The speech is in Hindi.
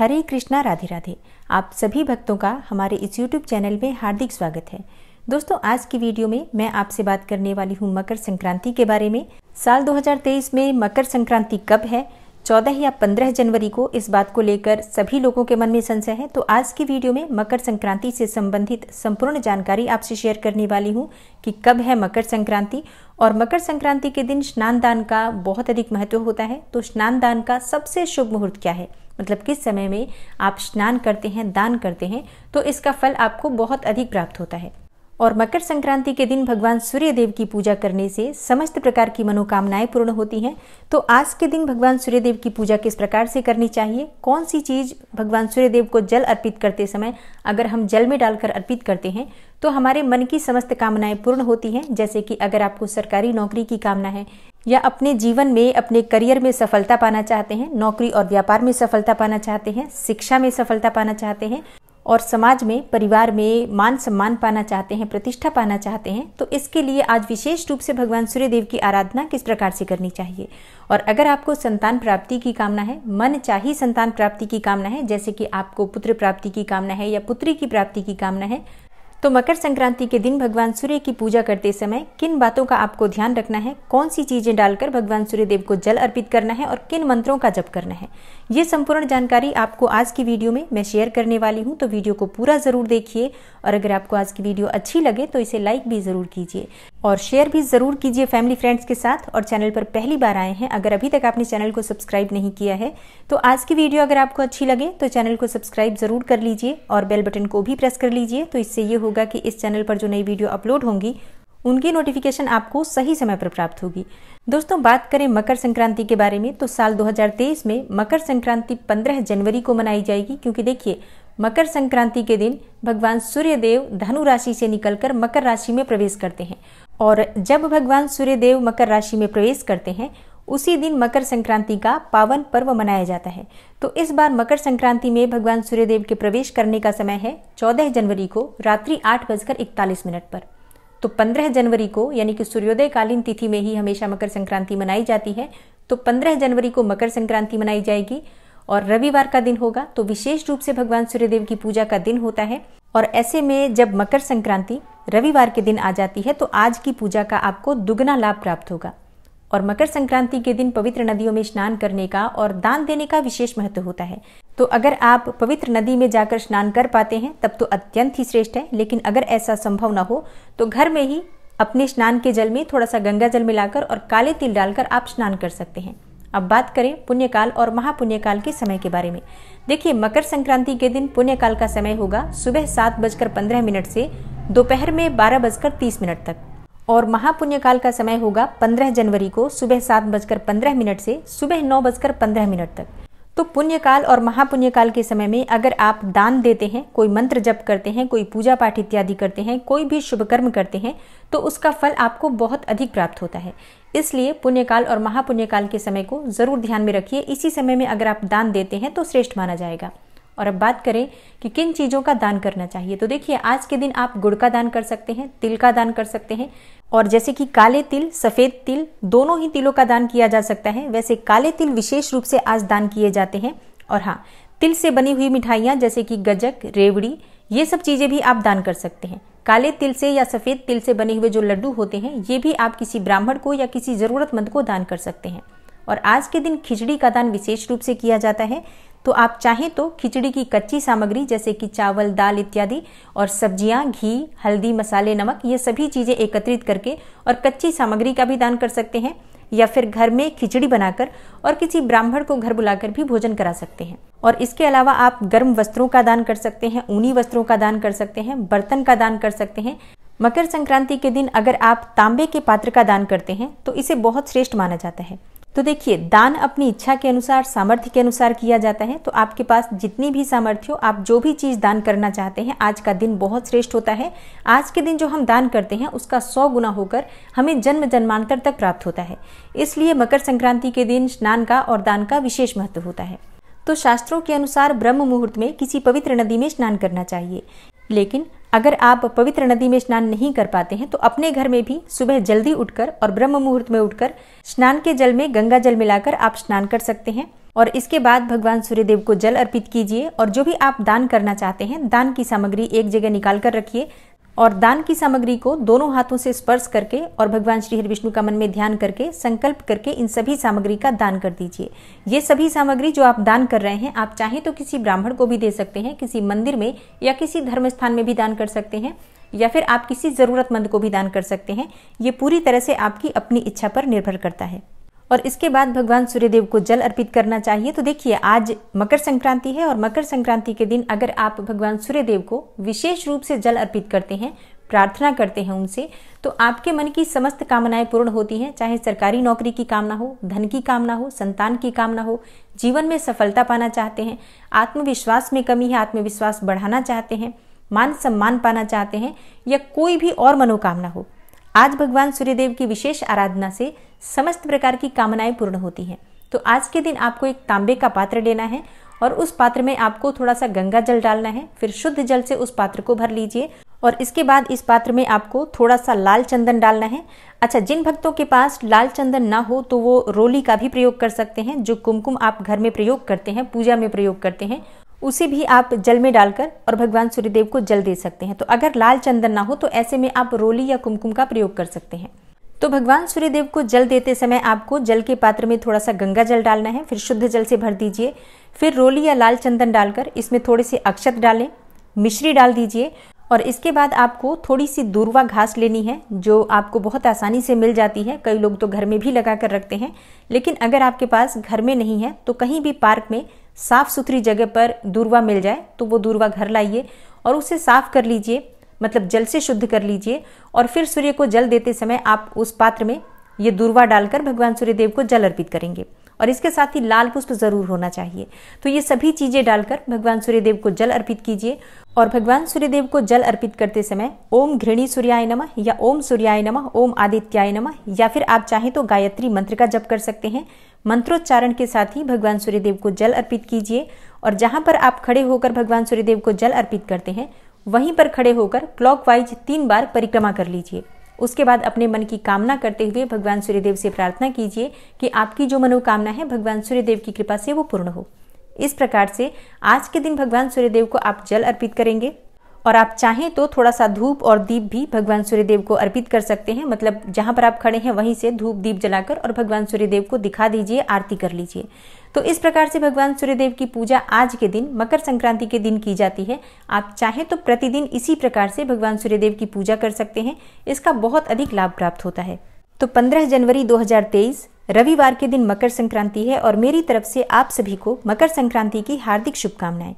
हरे कृष्णा राधे राधे आप सभी भक्तों का हमारे इस यूट्यूब चैनल में हार्दिक स्वागत है दोस्तों आज की वीडियो में मैं आपसे बात करने वाली हूँ मकर संक्रांति के बारे में साल 2023 में मकर संक्रांति कब है 14 या 15 जनवरी को इस बात को लेकर सभी लोगों के मन में संशय है तो आज की वीडियो में मकर संक्रांति से संबंधित संपूर्ण जानकारी आपसे शेयर करने वाली हूँ कि कब है मकर संक्रांति और मकर संक्रांति के दिन स्नान दान का बहुत अधिक महत्व होता है तो स्नान दान का सबसे शुभ मुहूर्त क्या है मतलब किस समय में आप स्नान करते हैं दान करते हैं तो इसका फल आपको बहुत अधिक प्राप्त होता है और मकर संक्रांति के दिन भगवान सूर्य देव की पूजा करने से समस्त प्रकार की मनोकामनाएं पूर्ण होती हैं तो आज के दिन भगवान सूर्य देव की पूजा किस प्रकार से करनी चाहिए कौन सी चीज़ भगवान सूर्य देव को जल अर्पित करते समय अगर हम जल में डालकर अर्पित करते हैं तो हमारे मन की समस्त कामनाएं पूर्ण होती हैं जैसे कि अगर आपको सरकारी नौकरी की कामना है या अपने जीवन में अपने करियर में सफलता पाना चाहते हैं नौकरी और व्यापार में सफलता पाना चाहते हैं शिक्षा में सफलता पाना चाहते हैं और समाज में परिवार में मान सम्मान पाना चाहते हैं प्रतिष्ठा पाना चाहते हैं तो इसके लिए आज विशेष रूप से भगवान सूर्यदेव की आराधना किस प्रकार से करनी चाहिए और अगर आपको संतान प्राप्ति की कामना है मन चाही संतान प्राप्ति की कामना है जैसे कि आपको पुत्र प्राप्ति की कामना है या पुत्री की प्राप्ति की कामना है तो मकर संक्रांति के दिन भगवान सूर्य की पूजा करते समय किन बातों का आपको ध्यान रखना है कौन सी चीज़ें डालकर भगवान सूर्य देव को जल अर्पित करना है और किन मंत्रों का जप करना है ये संपूर्ण जानकारी आपको आज की वीडियो में मैं शेयर करने वाली हूँ तो वीडियो को पूरा ज़रूर देखिए और अगर आपको आज की वीडियो अच्छी लगे तो इसे लाइक भी ज़रूर कीजिए और शेयर भी ज़रूर कीजिए फैमिली फ्रेंड्स के साथ और चैनल पर पहली बार आए हैं अगर अभी तक आपने चैनल को सब्सक्राइब नहीं किया है तो आज की वीडियो अगर आपको अच्छी लगे तो चैनल को सब्सक्राइब ज़रूर कर लीजिए और बेल बटन को भी प्रेस कर लीजिए तो इससे ये होगा कि इस चैनल पर जो नई वीडियो अपलोड होंगी उनकी नोटिफिकेशन आपको सही समय पर प्राप्त होगी दोस्तों बात करें मकर संक्रांति के बारे में तो साल 2023 में मकर संक्रांति 15 जनवरी को मनाई जाएगी क्योंकि देखिए मकर संक्रांति के दिन भगवान सूर्यदेव धनु राशि से निकलकर मकर राशि में प्रवेश करते हैं और जब भगवान सूर्यदेव मकर राशि में प्रवेश करते हैं उसी दिन मकर संक्रांति का पावन पर्व मनाया जाता है तो इस बार मकर संक्रांति में भगवान सूर्यदेव के प्रवेश करने का समय है 14 जनवरी को रात्रि आठ बजकर इकतालीस मिनट पर तो 15 जनवरी को यानी कि सूर्योदयकालीन तिथि में ही हमेशा मकर संक्रांति मनाई जाती है तो 15 जनवरी को मकर संक्रांति मनाई जाएगी और रविवार का दिन होगा तो विशेष रूप से भगवान सूर्यदेव की पूजा का दिन होता है और ऐसे में जब मकर संक्रांति रविवार के दिन आ जाती है तो आज की पूजा का आपको दुगना लाभ प्राप्त होगा और मकर संक्रांति के दिन पवित्र नदियों में स्नान करने का और दान देने का विशेष महत्व होता है तो अगर आप पवित्र नदी में जाकर स्नान कर पाते हैं तब तो अत्यंत ही श्रेष्ठ है लेकिन अगर ऐसा संभव ना हो तो घर में ही अपने स्नान के जल में थोड़ा सा गंगा जल मिलाकर और काले तिल डालकर आप स्नान कर सकते हैं अब बात करें पुण्यकाल और महापुण्यकाल के समय के बारे में देखिए मकर संक्रांति के दिन पुण्यकाल का समय होगा सुबह सात बजकर पंद्रह मिनट से दोपहर में बारह बजकर तीस मिनट तक और महापुण्यकाल का समय होगा पंद्रह जनवरी को सुबह सात बजकर पंद्रह मिनट से सुबह नौ बजकर पंद्रह मिनट तक तो पुण्यकाल और महापुण्यकाल के समय में अगर आप दान देते हैं कोई मंत्र जप करते हैं कोई पूजा पाठ इत्यादि करते हैं कोई भी शुभ कर्म करते हैं तो उसका फल आपको बहुत अधिक प्राप्त होता है इसलिए पुण्यकाल और महापुण्यकाल के समय को ज़रूर ध्यान में रखिए इसी समय में अगर आप दान देते हैं तो श्रेष्ठ माना जाएगा और अब बात करें कि किन चीज़ों का दान करना चाहिए तो देखिए आज के दिन आप गुड़ का दान कर सकते हैं तिल का दान कर सकते हैं और जैसे कि काले तिल सफ़ेद तिल दोनों ही तिलों का दान किया जा सकता है वैसे काले तिल विशेष रूप से आज दान किए जाते हैं और हाँ तिल से बनी हुई मिठाइयां जैसे कि गजक रेवड़ी ये सब चीज़ें भी आप दान कर सकते हैं काले तिल से या सफ़ेद तिल से बने हुए जो लड्डू होते हैं ये भी आप किसी ब्राह्मण को या किसी ज़रूरतमंद को दान कर सकते हैं और आज के दिन खिचड़ी का दान विशेष रूप से किया जाता है तो आप चाहें तो खिचड़ी की कच्ची सामग्री जैसे कि चावल दाल इत्यादि और सब्जियां, घी हल्दी मसाले नमक ये सभी चीज़ें एकत्रित करके और कच्ची सामग्री का भी दान कर सकते हैं या फिर घर में खिचड़ी बनाकर और किसी ब्राह्मण को घर बुलाकर भी भोजन करा सकते हैं और इसके अलावा आप गर्म वस्त्रों का दान कर सकते हैं ऊनी वस्त्रों का दान कर सकते हैं बर्तन का दान कर सकते हैं मकर संक्रांति के दिन अगर आप तांबे के पात्र का दान करते हैं तो इसे बहुत श्रेष्ठ माना जाता है तो देखिए दान अपनी इच्छा के अनुसार सामर्थ्य के अनुसार किया जाता है तो आपके पास जितनी भी सामर्थ्य हो आप जो भी चीज़ दान करना चाहते हैं आज का दिन बहुत श्रेष्ठ होता है आज के दिन जो हम दान करते हैं उसका सौ गुना होकर हमें जन्म जन्मांतर तक प्राप्त होता है इसलिए मकर संक्रांति के दिन स्नान का और दान का विशेष महत्व होता है तो शास्त्रों के अनुसार ब्रह्म मुहूर्त में किसी पवित्र नदी में स्नान करना चाहिए लेकिन अगर आप पवित्र नदी में स्नान नहीं कर पाते हैं तो अपने घर में भी सुबह जल्दी उठकर और ब्रह्म मुहूर्त में उठकर स्नान के जल में गंगा जल मिलाकर आप स्नान कर सकते हैं और इसके बाद भगवान सूर्यदेव को जल अर्पित कीजिए और जो भी आप दान करना चाहते हैं दान की सामग्री एक जगह निकाल कर रखिए और दान की सामग्री को दोनों हाथों से स्पर्श करके और भगवान श्री हरि विष्णु का मन में ध्यान करके संकल्प करके इन सभी सामग्री का दान कर दीजिए ये सभी सामग्री जो आप दान कर रहे हैं आप चाहें तो किसी ब्राह्मण को भी दे सकते हैं किसी मंदिर में या किसी धर्म स्थान में भी दान कर सकते हैं या फिर आप किसी ज़रूरतमंद को भी दान कर सकते हैं ये पूरी तरह से आपकी अपनी इच्छा पर निर्भर करता है और इसके बाद भगवान सूर्यदेव को जल अर्पित करना चाहिए तो देखिए आज मकर संक्रांति है और मकर संक्रांति के दिन अगर आप भगवान सूर्यदेव को विशेष रूप से जल अर्पित करते हैं प्रार्थना करते हैं उनसे तो आपके मन की समस्त कामनाएं पूर्ण होती हैं चाहे सरकारी नौकरी की कामना हो धन की कामना हो संतान की कामना हो जीवन में सफलता पाना चाहते हैं आत्मविश्वास में कमी है आत्मविश्वास बढ़ाना चाहते हैं मान सम्मान पाना चाहते हैं या कोई भी और मनोकामना हो आज भगवान सूर्यदेव की विशेष आराधना से समस्त प्रकार की कामनाएं पूर्ण होती हैं तो आज के दिन आपको एक तांबे का पात्र लेना है और उस पात्र में आपको थोड़ा सा गंगा जल डालना है फिर शुद्ध जल से उस पात्र को भर लीजिए और इसके बाद इस पात्र में आपको थोड़ा सा लाल चंदन डालना है अच्छा जिन भक्तों के पास लाल चंदन ना हो तो वो रोली का भी प्रयोग कर सकते हैं जो कुमकुम आप घर में प्रयोग करते हैं पूजा में प्रयोग करते हैं उसे भी आप जल में डालकर और भगवान सूर्यदेव को जल दे सकते हैं तो अगर लाल चंदन ना हो तो ऐसे में आप रोली या कुमकुम का प्रयोग कर सकते हैं तो भगवान सूर्यदेव को जल देते समय आपको जल के पात्र में थोड़ा सा गंगा जल डालना है फिर शुद्ध जल से भर दीजिए फिर रोली या लाल चंदन डालकर इसमें थोड़े से अक्षत डालें मिश्री डाल दीजिए और इसके बाद आपको थोड़ी सी दूरवा घास लेनी है जो आपको बहुत आसानी से मिल जाती है कई लोग तो घर में भी लगा कर रखते हैं लेकिन अगर आपके पास घर में नहीं है तो कहीं भी पार्क में साफ़ सुथरी जगह पर दूरवा मिल जाए तो वो दूरवा घर लाइए और उसे साफ़ कर लीजिए मतलब जल से शुद्ध कर लीजिए और फिर सूर्य को जल देते समय आप उस पात्र में ये दूरवा डालकर भगवान सूर्यदेव को जल अर्पित करेंगे और इसके साथ ही लाल पुष्प जरूर होना चाहिए तो ये सभी चीजें डालकर भगवान सूर्यदेव को जल अर्पित कीजिए और भगवान सूर्यदेव को जल अर्पित करते समय ओम घृणी सूर्याय नमः या ओम सूर्याय नमः ओम आदित्याय नमः या फिर आप चाहें तो गायत्री मंत्र का जप कर सकते हैं मंत्रोच्चारण के साथ ही भगवान सूर्यदेव को जल अर्पित कीजिए और जहां पर आप खड़े होकर भगवान सूर्यदेव को जल अर्पित करते हैं वहीं पर खड़े होकर क्लॉकवाइज तीन बार परिक्रमा कर लीजिए उसके बाद अपने मन की कामना करते हुए भगवान सूर्यदेव से प्रार्थना कीजिए कि आपकी जो मनोकामना है भगवान सूर्यदेव की कृपा से वो पूर्ण हो इस प्रकार से आज के दिन भगवान सूर्यदेव को आप जल अर्पित करेंगे और आप चाहें तो थोड़ा सा धूप और दीप भी भगवान सूर्यदेव को अर्पित कर सकते हैं मतलब जहाँ पर आप खड़े हैं वहीं से धूप दीप जलाकर और भगवान सूर्यदेव को दिखा दीजिए आरती कर लीजिए तो इस प्रकार से भगवान सूर्यदेव की पूजा आज के दिन मकर संक्रांति के दिन की जाती है आप चाहें तो प्रतिदिन इसी प्रकार से भगवान सूर्यदेव की पूजा कर सकते हैं इसका बहुत अधिक लाभ प्राप्त होता है तो 15 जनवरी 2023 रविवार के दिन मकर संक्रांति है और मेरी तरफ से आप सभी को मकर संक्रांति की हार्दिक शुभकामनाएं